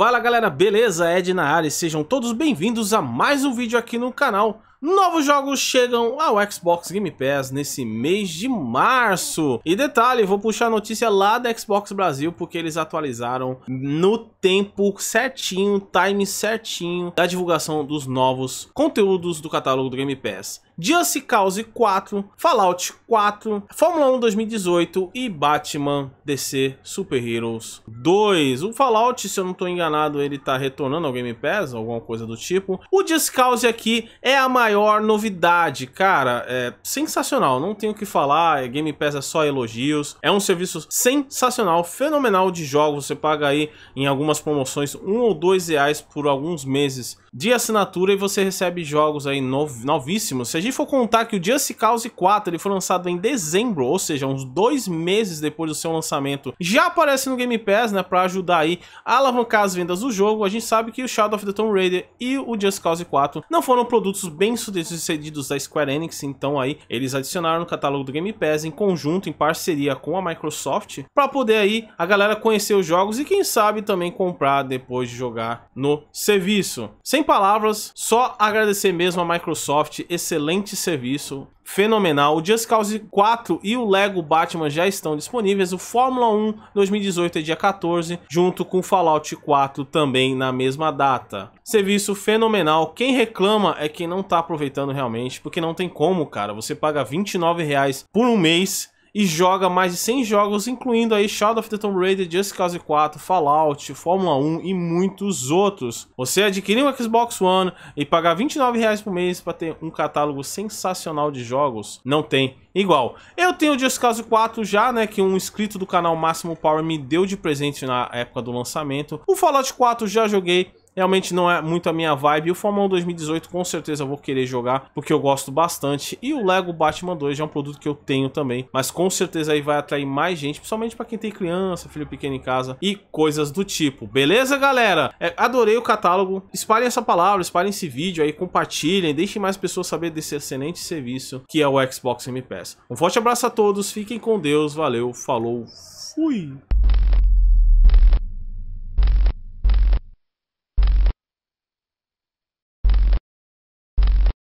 Fala galera, beleza? Ed na área e sejam todos bem-vindos a mais um vídeo aqui no canal. Novos jogos chegam ao Xbox Game Pass nesse mês de março. E detalhe, vou puxar a notícia lá da Xbox Brasil, porque eles atualizaram no tempo certinho, time certinho, da divulgação dos novos conteúdos do catálogo do Game Pass. Just Cause 4, Fallout 4, Fórmula 1 2018 e Batman DC Super Heroes 2. O Fallout, se eu não estou enganado, ele está retornando ao Game Pass, alguma coisa do tipo. O Just Cause aqui é a maior maior novidade, cara, é sensacional, não tenho o que falar, é Game Pass é só elogios, é um serviço sensacional, fenomenal de jogos, você paga aí em algumas promoções um ou dois reais por alguns meses de assinatura e você recebe jogos aí nov novíssimos. Se a gente for contar que o Just Cause 4 ele foi lançado em dezembro, ou seja, uns dois meses depois do seu lançamento, já aparece no Game Pass, né, para ajudar aí a alavancar as vendas do jogo. A gente sabe que o Shadow of the Tomb Raider e o Just Cause 4 não foram produtos bem bem-sucedidos da Square Enix, então aí eles adicionaram no catálogo do Game Pass em conjunto, em parceria com a Microsoft, para poder aí a galera conhecer os jogos e quem sabe também comprar depois de jogar no serviço. Sem palavras, só agradecer mesmo à Microsoft, excelente serviço fenomenal. O Just Cause 4 e o Lego Batman já estão disponíveis. O Fórmula 1 2018 é dia 14, junto com o Fallout 4 também na mesma data. Serviço fenomenal. Quem reclama é quem não tá aproveitando realmente, porque não tem como, cara. Você paga R$29,00 por um mês e joga mais de 100 jogos, incluindo aí Shadow of the Tomb Raider, Just Cause 4, Fallout, Fórmula 1 e muitos outros. Você adquirir um Xbox One e pagar R$ reais por mês para ter um catálogo sensacional de jogos, não tem igual. Eu tenho o Just Cause 4 já, né, que um inscrito do canal Máximo Power me deu de presente na época do lançamento. O Fallout 4 já joguei, Realmente não é muito a minha vibe. E o Fórmula 1 2018 com certeza eu vou querer jogar, porque eu gosto bastante. E o Lego Batman 2 já é um produto que eu tenho também, mas com certeza aí vai atrair mais gente, principalmente para quem tem criança, filho pequeno em casa e coisas do tipo. Beleza, galera? É, adorei o catálogo. Espalhem essa palavra, espalhem esse vídeo aí, compartilhem, deixem mais pessoas saber desse excelente serviço que é o Xbox Game Pass. Um forte abraço a todos, fiquem com Deus, valeu, falou, fui!